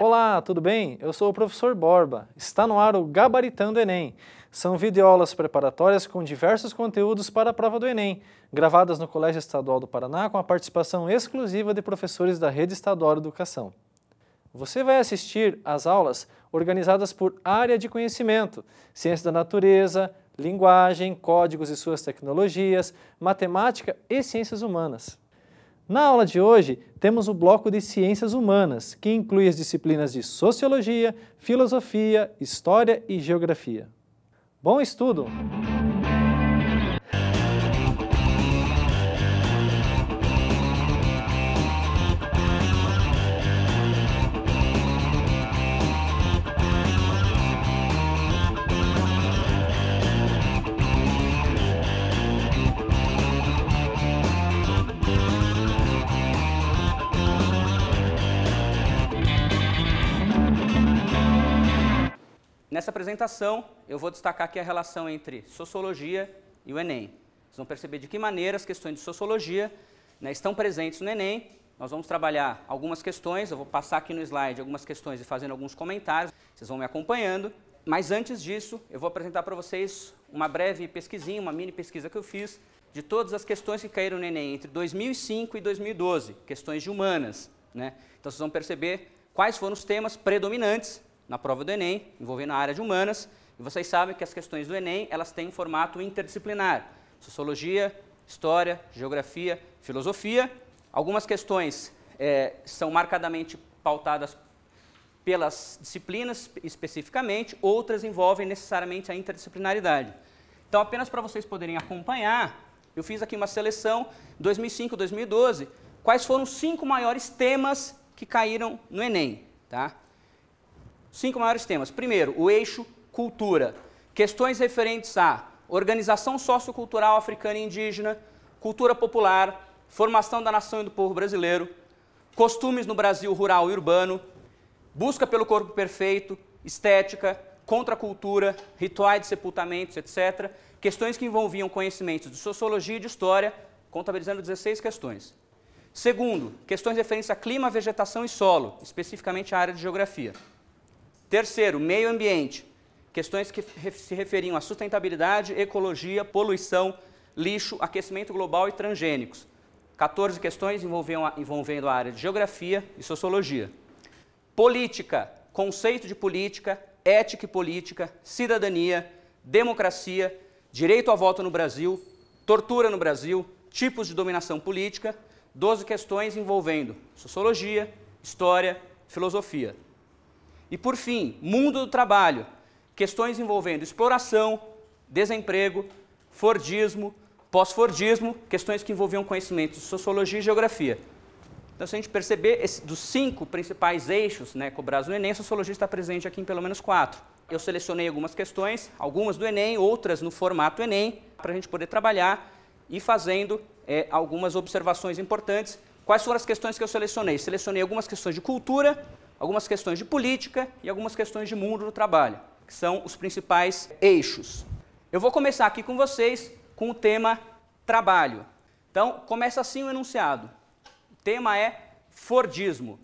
Olá, tudo bem? Eu sou o professor Borba. Está no ar o Gabaritando Enem. São videoaulas preparatórias com diversos conteúdos para a prova do Enem, gravadas no Colégio Estadual do Paraná com a participação exclusiva de professores da Rede Estadual de Educação. Você vai assistir às aulas organizadas por área de conhecimento, ciência da natureza, linguagem, códigos e suas tecnologias, matemática e ciências humanas. Na aula de hoje, temos o bloco de Ciências Humanas, que inclui as disciplinas de Sociologia, Filosofia, História e Geografia. Bom estudo! Nessa apresentação, eu vou destacar aqui a relação entre sociologia e o Enem. Vocês vão perceber de que maneira as questões de sociologia né, estão presentes no Enem. Nós vamos trabalhar algumas questões, eu vou passar aqui no slide algumas questões e fazendo alguns comentários. Vocês vão me acompanhando. Mas antes disso, eu vou apresentar para vocês uma breve pesquisinha, uma mini pesquisa que eu fiz de todas as questões que caíram no Enem entre 2005 e 2012, questões de humanas. Né? Então vocês vão perceber quais foram os temas predominantes na prova do Enem, envolvendo a área de humanas, e vocês sabem que as questões do Enem, elas têm um formato interdisciplinar, sociologia, história, geografia, filosofia. Algumas questões é, são marcadamente pautadas pelas disciplinas especificamente, outras envolvem necessariamente a interdisciplinaridade. Então, apenas para vocês poderem acompanhar, eu fiz aqui uma seleção, 2005, 2012, quais foram os cinco maiores temas que caíram no Enem. Tá? Cinco maiores temas. Primeiro, o eixo cultura. Questões referentes à organização sociocultural africana e indígena, cultura popular, formação da nação e do povo brasileiro, costumes no Brasil rural e urbano, busca pelo corpo perfeito, estética, contracultura, rituais de sepultamentos, etc. Questões que envolviam conhecimentos de sociologia e de história, contabilizando 16 questões. Segundo, questões referentes a clima, vegetação e solo, especificamente a área de geografia. Terceiro, meio ambiente. Questões que se referiam à sustentabilidade, ecologia, poluição, lixo, aquecimento global e transgênicos. 14 questões envolvendo a área de geografia e sociologia. Política, conceito de política, ética e política, cidadania, democracia, direito à voto no Brasil, tortura no Brasil, tipos de dominação política, 12 questões envolvendo sociologia, história, filosofia. E por fim, mundo do trabalho, questões envolvendo exploração, desemprego, Fordismo, pós-Fordismo, questões que envolviam conhecimentos de sociologia e geografia. Então, se a gente perceber, esse, dos cinco principais eixos né, cobrados no Enem, a sociologia está presente aqui em pelo menos quatro. Eu selecionei algumas questões, algumas do Enem, outras no formato Enem, para a gente poder trabalhar e fazendo é, algumas observações importantes. Quais foram as questões que eu selecionei? Selecionei algumas questões de cultura, algumas questões de política e algumas questões de mundo do trabalho, que são os principais eixos. Eu vou começar aqui com vocês com o tema trabalho. Então, começa assim o enunciado. O tema é Fordismo.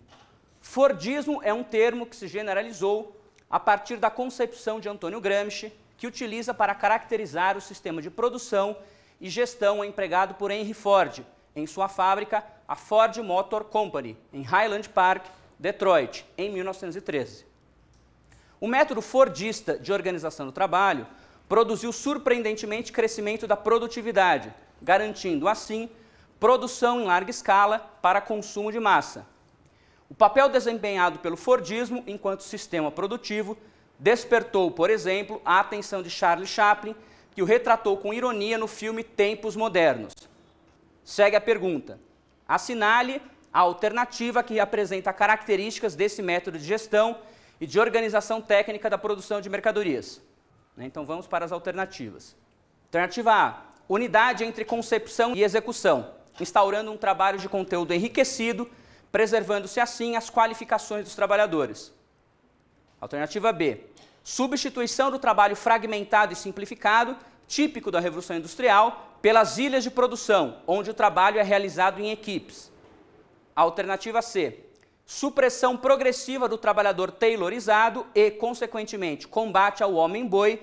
Fordismo é um termo que se generalizou a partir da concepção de Antônio Gramsci, que utiliza para caracterizar o sistema de produção e gestão empregado por Henry Ford em sua fábrica, a Ford Motor Company, em Highland Park, Detroit, em 1913. O método fordista de organização do trabalho produziu surpreendentemente crescimento da produtividade, garantindo assim produção em larga escala para consumo de massa. O papel desempenhado pelo Fordismo enquanto sistema produtivo despertou, por exemplo, a atenção de Charles Chaplin, que o retratou com ironia no filme Tempos Modernos. Segue a pergunta: assinale a alternativa que apresenta características desse método de gestão e de organização técnica da produção de mercadorias. Né, então vamos para as alternativas. Alternativa A: unidade entre concepção e execução, instaurando um trabalho de conteúdo enriquecido, preservando-se assim as qualificações dos trabalhadores. Alternativa B: substituição do trabalho fragmentado e simplificado, típico da Revolução Industrial, pelas ilhas de produção, onde o trabalho é realizado em equipes. Alternativa C, supressão progressiva do trabalhador taylorizado e, consequentemente, combate ao homem-boi,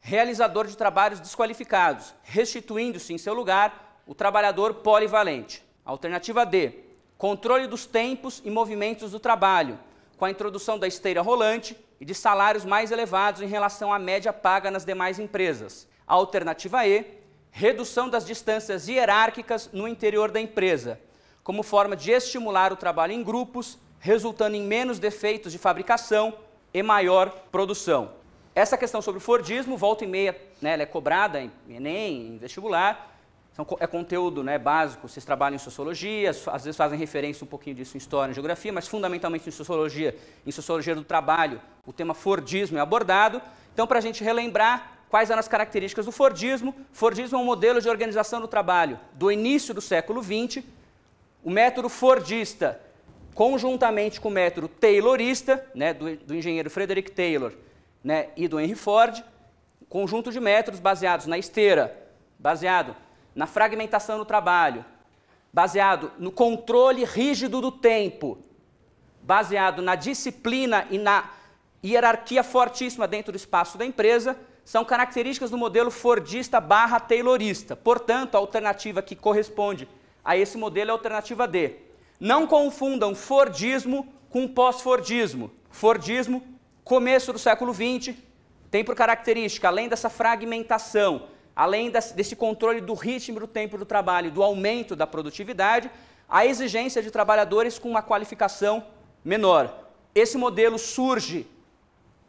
realizador de trabalhos desqualificados, restituindo-se em seu lugar o trabalhador polivalente. Alternativa D, controle dos tempos e movimentos do trabalho, com a introdução da esteira rolante e de salários mais elevados em relação à média paga nas demais empresas. Alternativa E, redução das distâncias hierárquicas no interior da empresa, como forma de estimular o trabalho em grupos, resultando em menos defeitos de fabricação e maior produção. Essa questão sobre o Fordismo, volta e meia, né, ela é cobrada em Enem, em vestibular, então, é conteúdo né, básico, vocês trabalham em sociologia, às vezes fazem referência um pouquinho disso em história e geografia, mas fundamentalmente em sociologia, em sociologia do trabalho, o tema Fordismo é abordado. Então, para a gente relembrar quais eram as características do Fordismo, Fordismo é um modelo de organização do trabalho do início do século XX, o método Fordista, conjuntamente com o método Taylorista, né, do, do engenheiro Frederick Taylor né, e do Henry Ford, conjunto de métodos baseados na esteira, baseado na fragmentação do trabalho, baseado no controle rígido do tempo, baseado na disciplina e na hierarquia fortíssima dentro do espaço da empresa, são características do modelo Fordista barra Taylorista. Portanto, a alternativa que corresponde a esse modelo é alternativa D. Não confundam Fordismo com pós-Fordismo. Fordismo, começo do século XX, tem por característica, além dessa fragmentação, além desse controle do ritmo do tempo do trabalho, do aumento da produtividade, a exigência de trabalhadores com uma qualificação menor. Esse modelo surge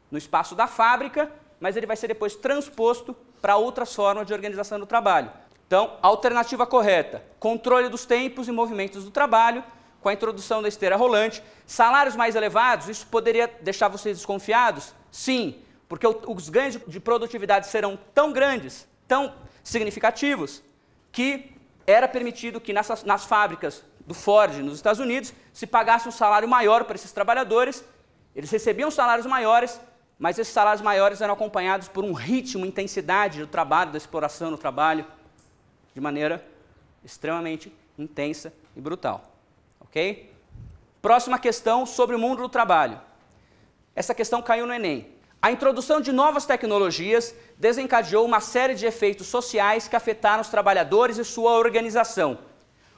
no espaço da fábrica, mas ele vai ser depois transposto para outras formas de organização do trabalho. Então, alternativa correta: controle dos tempos e movimentos do trabalho, com a introdução da esteira rolante. Salários mais elevados, isso poderia deixar vocês desconfiados? Sim, porque os ganhos de produtividade serão tão grandes, tão significativos, que era permitido que nessas, nas fábricas do Ford nos Estados Unidos se pagasse um salário maior para esses trabalhadores. Eles recebiam salários maiores, mas esses salários maiores eram acompanhados por um ritmo, intensidade do trabalho, da exploração no trabalho de maneira extremamente intensa e brutal. Ok? Próxima questão sobre o mundo do trabalho. Essa questão caiu no Enem. A introdução de novas tecnologias desencadeou uma série de efeitos sociais que afetaram os trabalhadores e sua organização.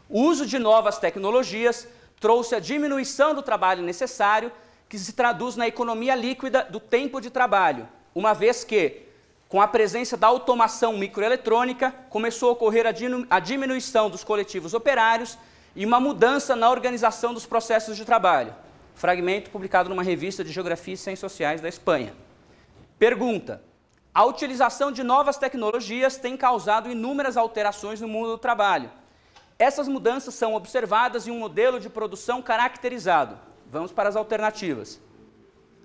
O uso de novas tecnologias trouxe a diminuição do trabalho necessário, que se traduz na economia líquida do tempo de trabalho, uma vez que com a presença da automação microeletrônica, começou a ocorrer a diminuição dos coletivos operários e uma mudança na organização dos processos de trabalho. Fragmento publicado numa revista de Geografia e Ciências Sociais da Espanha. Pergunta: A utilização de novas tecnologias tem causado inúmeras alterações no mundo do trabalho. Essas mudanças são observadas em um modelo de produção caracterizado. Vamos para as alternativas.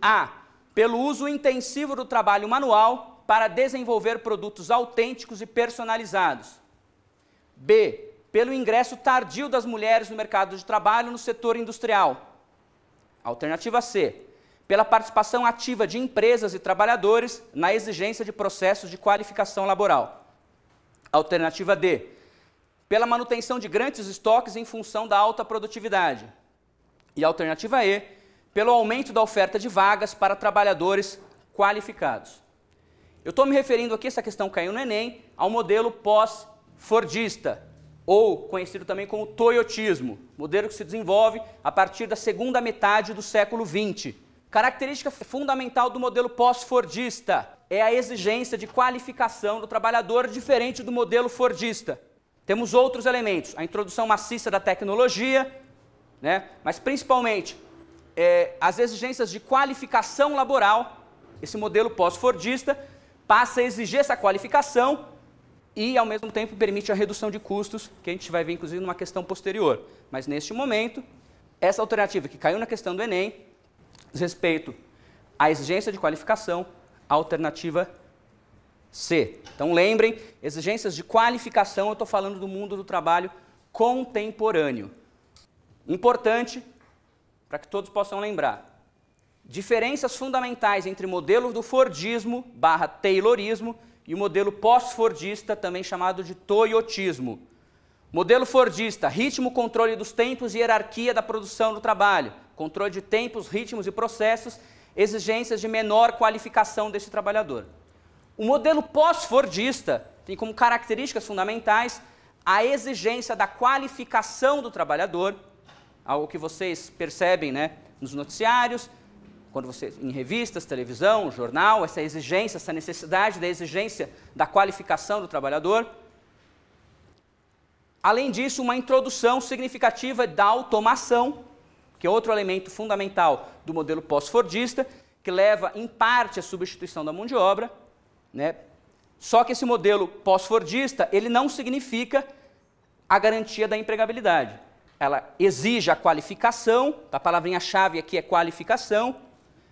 A. Pelo uso intensivo do trabalho manual, para desenvolver produtos autênticos e personalizados. B. Pelo ingresso tardio das mulheres no mercado de trabalho no setor industrial. Alternativa C. Pela participação ativa de empresas e trabalhadores na exigência de processos de qualificação laboral. Alternativa D. Pela manutenção de grandes estoques em função da alta produtividade. E alternativa E. Pelo aumento da oferta de vagas para trabalhadores qualificados. Eu estou me referindo aqui, essa questão caiu no Enem, ao modelo pós-fordista, ou conhecido também como toyotismo, modelo que se desenvolve a partir da segunda metade do século XX. Característica fundamental do modelo pós-fordista é a exigência de qualificação do trabalhador diferente do modelo fordista. Temos outros elementos, a introdução maciça da tecnologia, né? mas principalmente é, as exigências de qualificação laboral, esse modelo pós-fordista, passa a exigir essa qualificação e, ao mesmo tempo, permite a redução de custos, que a gente vai ver, inclusive, numa questão posterior. Mas, neste momento, essa alternativa que caiu na questão do Enem, diz respeito à exigência de qualificação, a alternativa C. Então, lembrem, exigências de qualificação, eu estou falando do mundo do trabalho contemporâneo. Importante para que todos possam lembrar diferenças fundamentais entre o modelo do Fordismo barra Taylorismo e o modelo pós-Fordista, também chamado de Toyotismo. Modelo Fordista, ritmo, controle dos tempos e hierarquia da produção do trabalho, controle de tempos, ritmos e processos, exigências de menor qualificação desse trabalhador. O modelo pós-Fordista tem como características fundamentais a exigência da qualificação do trabalhador, algo que vocês percebem né, nos noticiários, quando você em revistas, televisão, jornal, essa exigência, essa necessidade da exigência da qualificação do trabalhador. Além disso, uma introdução significativa da automação, que é outro elemento fundamental do modelo pós-fordista, que leva em parte à substituição da mão de obra, né? Só que esse modelo pós-fordista, ele não significa a garantia da empregabilidade ela exige a qualificação, a palavrinha-chave aqui é qualificação,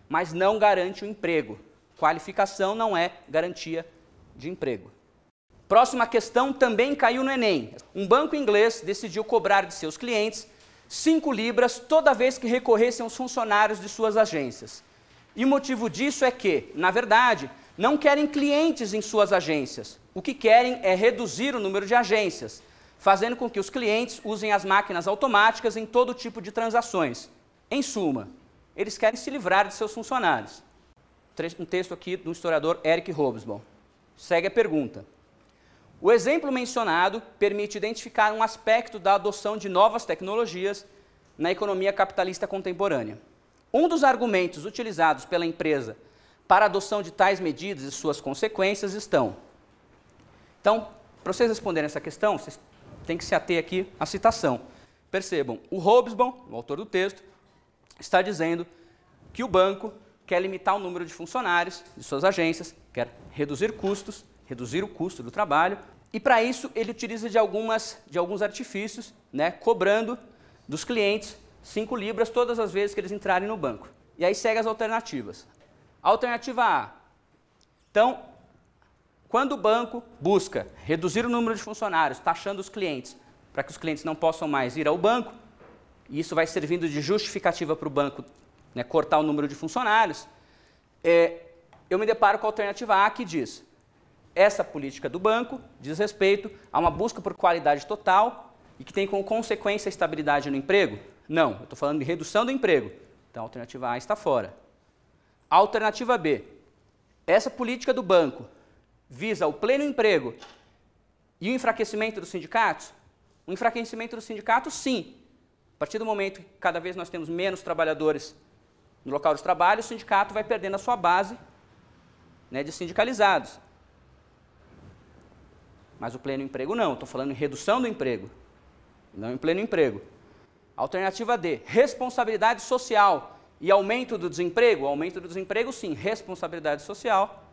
mas não garante o emprego. Qualificação não é garantia de emprego. Próxima questão também caiu no Enem. Um banco inglês decidiu cobrar de seus clientes 5 libras toda vez que recorressem aos funcionários de suas agências. E o motivo disso é que, na verdade, não querem clientes em suas agências. O que querem é reduzir o número de agências, fazendo com que os clientes usem as máquinas automáticas em todo tipo de transações. Em suma, eles querem se livrar de seus funcionários. Um texto aqui do historiador Eric Hobsbawm. Segue a pergunta. O exemplo mencionado permite identificar um aspecto da adoção de novas tecnologias na economia capitalista contemporânea. Um dos argumentos utilizados pela empresa para a adoção de tais medidas e suas consequências estão. Então, para vocês responderem essa questão, vocês têm que se ater aqui à citação. Percebam, o Hobsbawm, o autor do texto, está dizendo que o banco quer limitar o número de funcionários de suas agências, quer reduzir custos, reduzir o custo do trabalho, e para isso ele utiliza de, algumas, de alguns artifícios, né, cobrando dos clientes 5 libras todas as vezes que eles entrarem no banco. E aí segue as alternativas. Alternativa A. Então, quando o banco busca reduzir o número de funcionários, taxando os clientes, para que os clientes não possam mais ir ao banco, e isso vai servindo de justificativa para o banco né, cortar o número de funcionários, é, eu me deparo com a alternativa A que diz essa política do banco diz respeito a uma busca por qualidade total e que tem como consequência a estabilidade no emprego? Não, eu estou falando de redução do emprego. Então a alternativa A está fora. Alternativa B, essa política do banco visa o pleno emprego e o enfraquecimento dos sindicatos? O enfraquecimento dos sindicatos, sim, partir do momento que cada vez nós temos menos trabalhadores no local de trabalho, o sindicato vai perdendo a sua base né, de sindicalizados. Mas o pleno emprego não, estou falando em redução do emprego, não em pleno emprego. Alternativa D, responsabilidade social e aumento do desemprego? Aumento do desemprego, sim, responsabilidade social.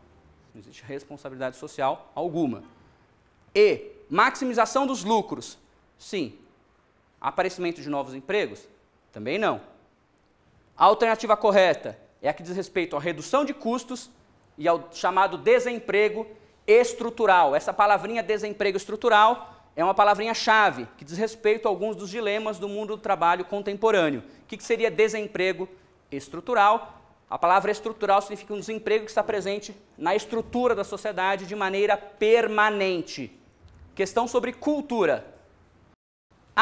Não existe responsabilidade social alguma. E, maximização dos lucros. Sim, Aparecimento de novos empregos? Também não. A alternativa correta é a que diz respeito à redução de custos e ao chamado desemprego estrutural. Essa palavrinha desemprego estrutural é uma palavrinha-chave que diz respeito a alguns dos dilemas do mundo do trabalho contemporâneo. O que, seria desemprego estrutural? A palavra estrutural significa um desemprego que está presente na estrutura da sociedade de maneira permanente. Questão sobre cultura.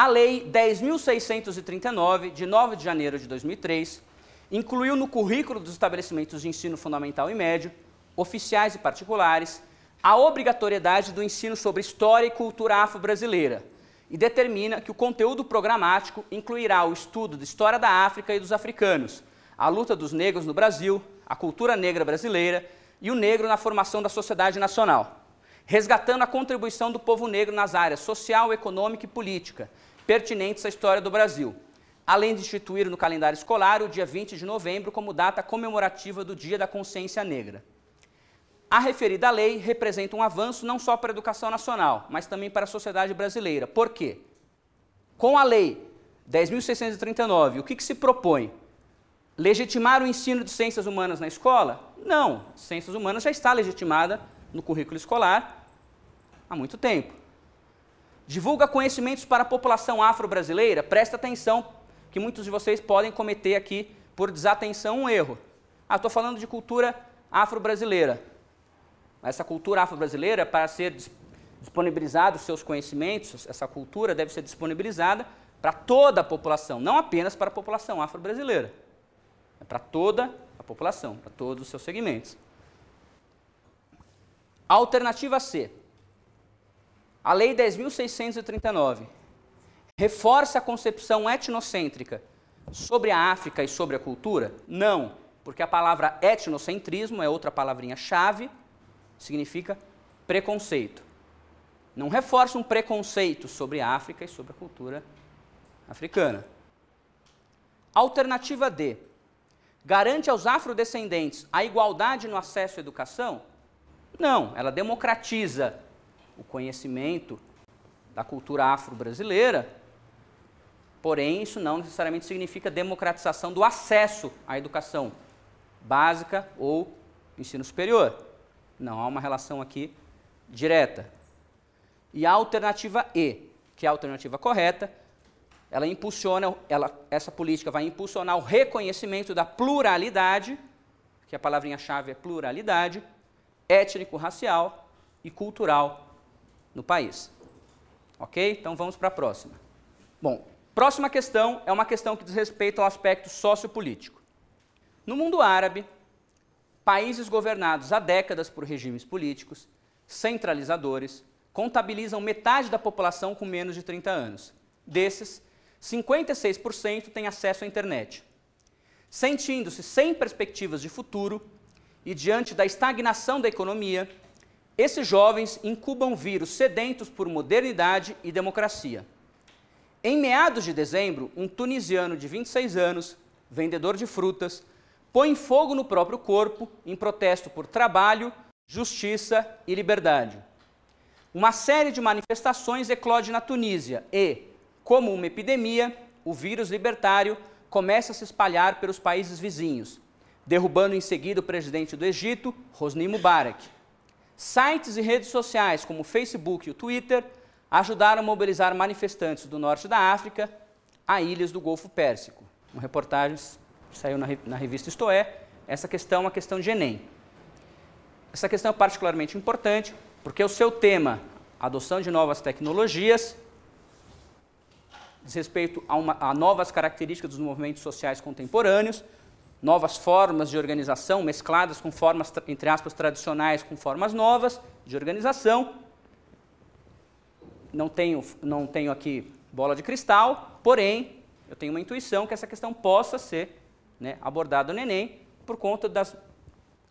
A Lei 10.639, de 9 de janeiro de 2003, incluiu no currículo dos estabelecimentos de ensino fundamental e médio, oficiais e particulares, a obrigatoriedade do ensino sobre história e cultura afro-brasileira e determina que o conteúdo programático incluirá o estudo da história da África e dos africanos, a luta dos negros no Brasil, a cultura negra brasileira e o negro na formação da sociedade nacional, resgatando a contribuição do povo negro nas áreas social, econômica e política, pertinentes à história do Brasil, além de instituir no calendário escolar o dia 20 de novembro como data comemorativa do Dia da Consciência Negra. A referida lei representa um avanço não só para a educação nacional, mas também para a sociedade brasileira. Por quê? Com a lei 10.639, o que, que se propõe? Legitimar o ensino de ciências humanas na escola? Não, ciências humanas já está legitimada no currículo escolar há muito tempo divulga conhecimentos para a população afro-brasileira, presta atenção, que muitos de vocês podem cometer aqui, por desatenção, um erro. Ah, estou falando de cultura afro-brasileira. Essa cultura afro-brasileira, para ser disponibilizada os seus conhecimentos, essa cultura deve ser disponibilizada para toda a população, não apenas para a população afro-brasileira. É para toda a população, para todos os seus segmentos. Alternativa C. A Lei 10.639 reforça a concepção etnocêntrica sobre a África e sobre a cultura? Não, porque a palavra etnocentrismo é outra palavrinha-chave, significa preconceito. Não reforça um preconceito sobre a África e sobre a cultura africana. Alternativa D. Garante aos afrodescendentes a igualdade no acesso à educação? Não, ela democratiza o conhecimento da cultura afro-brasileira, porém, isso não necessariamente significa democratização do acesso à educação básica ou ensino superior. Não há uma relação aqui direta. E a alternativa E, que é a alternativa correta, ela impulsiona, ela, essa política vai impulsionar o reconhecimento da pluralidade, que a palavrinha-chave é pluralidade, étnico-racial e cultural no país. Ok? Então vamos para a próxima. Bom, próxima questão é uma questão que diz respeito ao aspecto sociopolítico. No mundo árabe, países governados há décadas por regimes políticos, centralizadores, contabilizam metade da população com menos de 30 anos. Desses, 56% têm acesso à internet. Sentindo-se sem perspectivas de futuro e diante da estagnação da economia, esses jovens incubam vírus sedentos por modernidade e democracia. Em meados de dezembro, um tunisiano de 26 anos, vendedor de frutas, põe fogo no próprio corpo em protesto por trabalho, justiça e liberdade. Uma série de manifestações eclode na Tunísia e, como uma epidemia, o vírus libertário começa a se espalhar pelos países vizinhos, derrubando em seguida o presidente do Egito, Hosni Mubarak. Sites e redes sociais como o Facebook e o Twitter ajudaram a mobilizar manifestantes do norte da África a ilhas do Golfo Pérsico. Uma reportagem saiu na, revista Istoé. Essa questão é uma questão de Enem. Essa questão é particularmente importante porque o seu tema, adoção de novas tecnologias, diz respeito a, uma, a novas características dos movimentos sociais contemporâneos, novas formas de organização, mescladas com formas, entre aspas, tradicionais, com formas novas de organização. Não tenho, não tenho aqui bola de cristal, porém, eu tenho uma intuição que essa questão possa ser né, abordada no Enem por conta das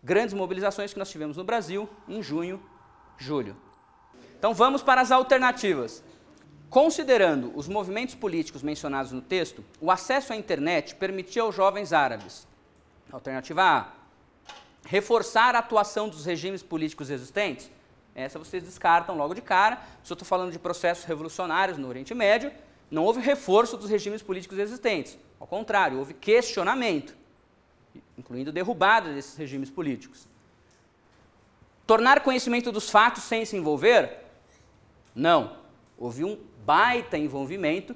grandes mobilizações que nós tivemos no Brasil em junho, julho. Então vamos para as alternativas. Considerando os movimentos políticos mencionados no texto, o acesso à internet permitia aos jovens árabes Alternativa A, reforçar a atuação dos regimes políticos existentes. Essa vocês descartam logo de cara. Se eu estou falando de processos revolucionários no Oriente Médio, não houve reforço dos regimes políticos existentes. Ao contrário, houve questionamento, incluindo derrubada desses regimes políticos. Tornar conhecimento dos fatos sem se envolver? Não. Houve um baita envolvimento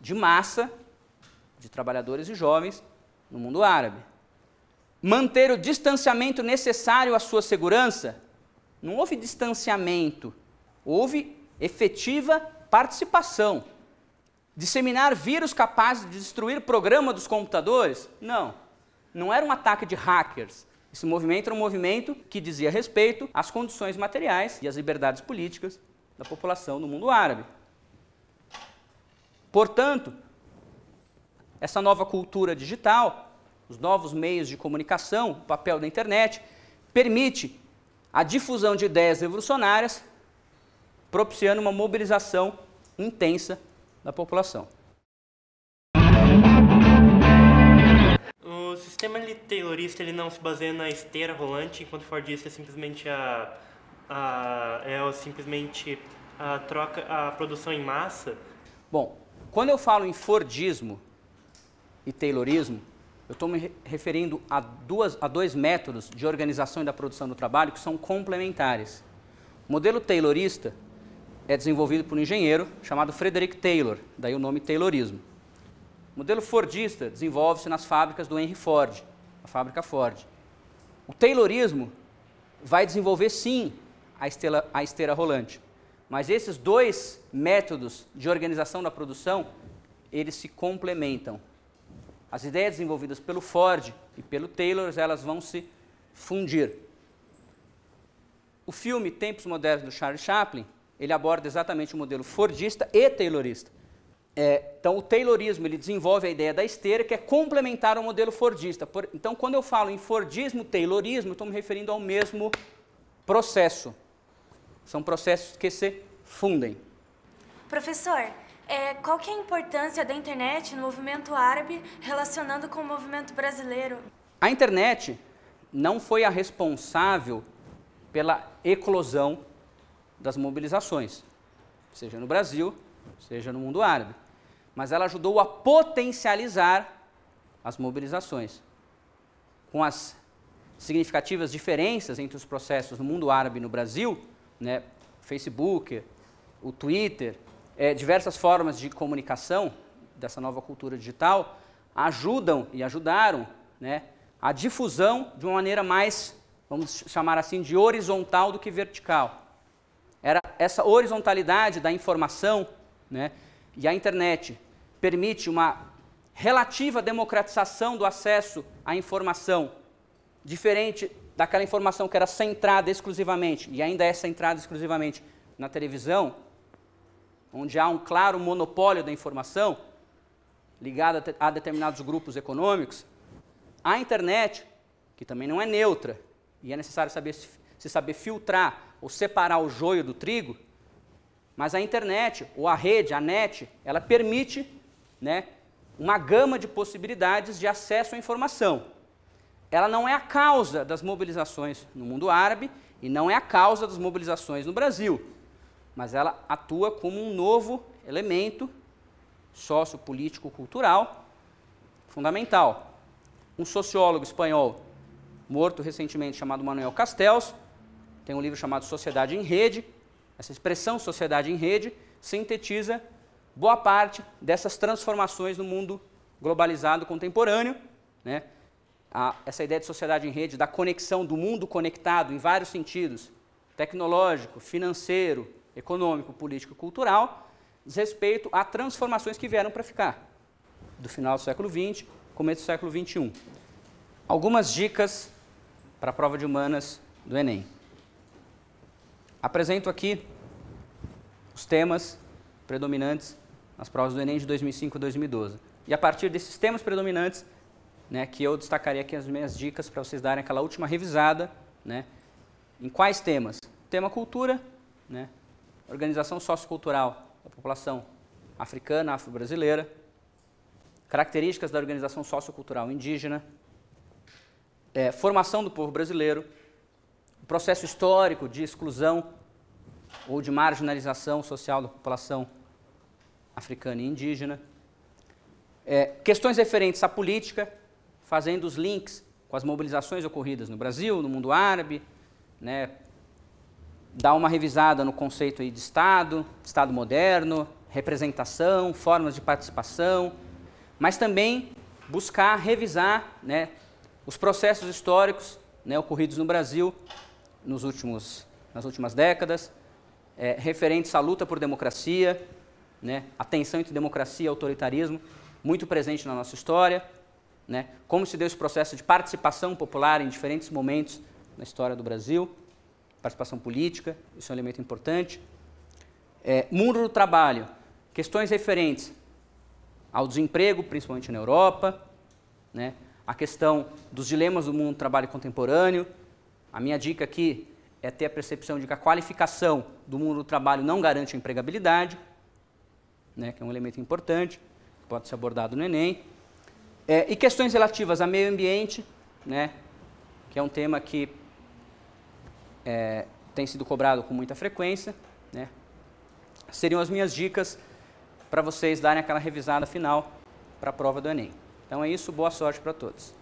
de massa de trabalhadores e jovens no mundo árabe manter o distanciamento necessário à sua segurança, não houve distanciamento, houve efetiva participação. Disseminar vírus capazes de destruir programa dos computadores? Não. Não era um ataque de hackers. Esse movimento era um movimento que dizia respeito às condições materiais e às liberdades políticas da população do mundo árabe. Portanto, essa nova cultura digital os novos meios de comunicação, o papel da internet, permite a difusão de ideias revolucionárias, propiciando uma mobilização intensa da população. O sistema taylorista ele não se baseia na esteira rolante, enquanto o Fordista é simplesmente a, a é simplesmente a troca, a produção em massa. Bom, quando eu falo em Fordismo e Taylorismo, eu estou me referindo a, duas, a dois métodos de organização e da produção do trabalho que são complementares. O modelo taylorista é desenvolvido por um engenheiro chamado Frederick Taylor, daí o nome taylorismo. O modelo fordista desenvolve-se nas fábricas do Henry Ford, a fábrica Ford. O taylorismo vai desenvolver, sim, a, estela, a esteira rolante. Mas esses dois métodos de organização da produção, eles se complementam. As ideias desenvolvidas pelo Ford e pelo Taylor, elas vão se fundir. O filme Tempos Modernos do Charles Chaplin, ele aborda exatamente o modelo fordista e taylorista. É, então, o taylorismo ele desenvolve a ideia da esteira, que é complementar ao modelo fordista. Por, então, quando eu falo em fordismo, taylorismo, estou me referindo ao mesmo processo. São processos que se fundem. Professor, é, qual que é a importância da internet no movimento árabe relacionando com o movimento brasileiro? A internet não foi a responsável pela eclosão das mobilizações, seja no Brasil, seja no mundo árabe. Mas ela ajudou a potencializar as mobilizações. Com as significativas diferenças entre os processos no mundo árabe e no Brasil, né, Facebook, o Twitter, é, diversas formas de comunicação dessa nova cultura digital ajudam e ajudaram né, a difusão de uma maneira mais, vamos chamar assim, de horizontal do que vertical. Era essa horizontalidade da informação né, e a internet permite uma relativa democratização do acesso à informação, diferente daquela informação que era centrada exclusivamente, e ainda é centrada exclusivamente na televisão, onde há um claro monopólio da informação, ligada a determinados grupos econômicos, a internet, que também não é neutra, e é necessário saber se saber filtrar ou separar o joio do trigo, mas a internet, ou a rede, a net, ela permite né, uma gama de possibilidades de acesso à informação. Ela não é a causa das mobilizações no mundo árabe e não é a causa das mobilizações no Brasil mas ela atua como um novo elemento sociopolítico-cultural fundamental. Um sociólogo espanhol morto recentemente chamado Manuel Castells tem um livro chamado Sociedade em Rede. Essa expressão sociedade em rede sintetiza boa parte dessas transformações no mundo globalizado contemporâneo, né? A, essa ideia de sociedade em rede, da conexão do mundo conectado em vários sentidos, tecnológico, financeiro, econômico, político e cultural, respeito a transformações que vieram para ficar, do final do século XX, começo do século XXI. Algumas dicas para a prova de humanas do Enem. Apresento aqui os temas predominantes nas provas do Enem de 2005 e 2012. E a partir desses temas predominantes, né, que eu destacaria aqui as minhas dicas para vocês darem aquela última revisada, né, em quais temas? Tema cultura, né, organização sociocultural da população africana, afro-brasileira, características da organização sociocultural indígena, é, formação do povo brasileiro, o processo histórico de exclusão ou de marginalização social da população africana e indígena, é, questões referentes à política, fazendo os links com as mobilizações ocorridas no Brasil, no mundo árabe, né, dar uma revisada no conceito de Estado, Estado moderno, representação, formas de participação, mas também buscar revisar né, os processos históricos né, ocorridos no Brasil nos últimos, nas últimas décadas, é, referentes à luta por democracia, né, a tensão entre democracia e autoritarismo, muito presente na nossa história, né, como se deu esse processo de participação popular em diferentes momentos na história do Brasil participação política, isso é um elemento importante. É, mundo do trabalho, questões referentes ao desemprego, principalmente na Europa, né? a questão dos dilemas do mundo do trabalho contemporâneo. A minha dica aqui é ter a percepção de que a qualificação do mundo do trabalho não garante a empregabilidade, né? que é um elemento importante, que pode ser abordado no Enem. É, e questões relativas ao meio ambiente, né? que é um tema que é, tem sido cobrado com muita frequência, né? seriam as minhas dicas para vocês darem aquela revisada final para a prova do Enem. Então é isso, boa sorte para todos.